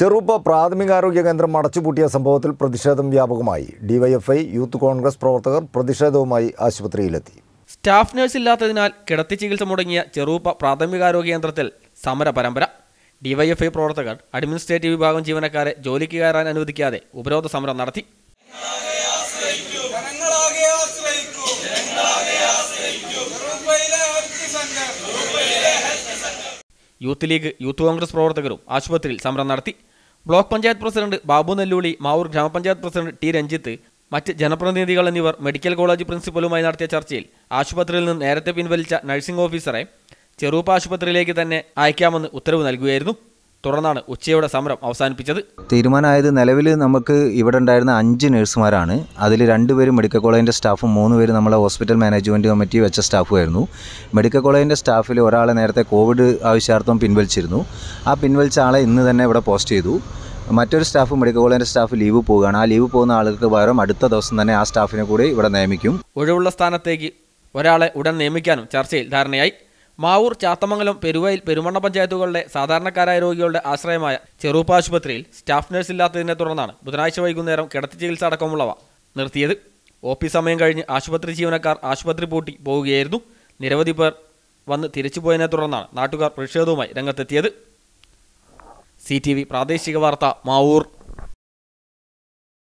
ചെറുപ്പ പ്രാഥമികാരോഗ്യ കേന്ദ്രം അടച്ചുപൂട്ടിയ സംഭവത്തിൽ പ്രതിഷേധം വ്യാപകമായി ഡിവൈഎഫ്ഐ യൂത്ത് കോൺഗ്രസ് പ്രവർത്തകർ പ്രതിഷേധവുമായി ആശുപത്രിയിലെത്തി സ്റ്റാഫ് നഴ്സ് ഇല്ലാത്തതിനാൽ കിടത്തി ചികിത്സ മുടങ്ങിയ ചെറുപ്പ പ്രാഥമികാരോഗ്യ കേന്ദ്രത്തിൽ സമര പരമ്പര ഡിവൈഎഫ്ഐ പ്രവർത്തകർ അഡ്മിനിസ്ട്രേറ്റീവ് വിഭാഗം ജീവനക്കാരെ ജോലിക്ക് കയറാൻ അനുവദിക്കാതെ ഉപരോധ സമരം നടത്തി യൂത്ത് ലീഗ് യൂത്ത് കോൺഗ്രസ് പ്രവർത്തകരും ആശുപത്രിയിൽ സമരം നടത്തി ബ്ലോക്ക് പഞ്ചായത്ത് പ്രസിഡന്റ് ബാബു നെല്ലൂളി മാവൂർ ഗ്രാമപഞ്ചായത്ത് പ്രസിഡന്റ് ടി രഞ്ജിത്ത് മറ്റ് ജനപ്രതിനിധികൾ എന്നിവർ മെഡിക്കൽ കോളേജ് പ്രിൻസിപ്പലുമായി നടത്തിയ ചർച്ചയിൽ ആശുപത്രിയിൽ നിന്ന് നേരത്തെ പിൻവലിച്ച നഴ്സിംഗ് ഓഫീസറെ ചെറുപ്പ ആശുപത്രിയിലേക്ക് തന്നെ അയക്കാമെന്ന് ഉത്തരവ് നൽകുകയായിരുന്നു തുടർന്നാണ് ഉച്ചയോടെ സമരം അവസാനിപ്പിച്ചത് തീരുമാനമായത് നിലവിൽ നമുക്ക് ഇവിടെ ഉണ്ടായിരുന്ന അഞ്ച് നഴ്സുമാരാണ് അതിൽ രണ്ടുപേരും മെഡിക്കൽ കോളേജിൻ്റെ സ്റ്റാഫും മൂന്ന് പേര് നമ്മളെ ഹോസ്പിറ്റൽ മാനേജ്മെൻറ്റ് കമ്മിറ്റി വെച്ച സ്റ്റാഫുമായിരുന്നു മെഡിക്കൽ കോളേജിൻ്റെ സ്റ്റാഫിൽ ഒരാളെ നേരത്തെ കോവിഡ് ആവശ്യാർത്ഥം പിൻവലിച്ചിരുന്നു ആ പിൻവലിച്ച ആളെ ഇന്ന് തന്നെ ഇവിടെ പോസ്റ്റ് ചെയ്തു മറ്റൊരു സ്റ്റാഫ് മെഡിക്കൽ കോളേജിൻ്റെ സ്റ്റാഫ് ലീവ് പോവുകയാണ് ആ ലീവ് പോകുന്ന ആളുകൾക്ക് പകരം അടുത്ത ദിവസം തന്നെ ആ സ്റ്റാഫിനെ കൂടി ഇവിടെ നിയമിക്കും ഒഴിവുള്ള സ്ഥാനത്തേക്ക് ഒരാളെ ഉടൻ നിയമിക്കാനും ചർച്ചയിൽ ധാരണയായി മാവൂർ ചാത്തമംഗലം പെരുവയിൽ പെരുമണ്ണ പഞ്ചായത്തുകളിലെ സാധാരണക്കാരായ രോഗികളുടെ ആശ്രയമായ ചെറുപ്പ് ആശുപത്രിയിൽ സ്റ്റാഫ് നഴ്സ് ഇല്ലാത്തതിനെ തുടർന്നാണ് ബുധനാഴ്ച വൈകുന്നേരം കിടത്തി ചികിത്സ അടക്കമുള്ളവ നിർത്തിയത് ഒ പി സമയം കഴിഞ്ഞ് ആശുപത്രി ജീവനക്കാർ ആശുപത്രി പൂട്ടി പോവുകയായിരുന്നു നിരവധി പേർ വന്ന് തിരിച്ചുപോയതിനെ തുടർന്നാണ് നാട്ടുകാർ പ്രതിഷേധവുമായി രംഗത്തെത്തിയത് സി പ്രാദേശിക വാർത്ത മാവൂർ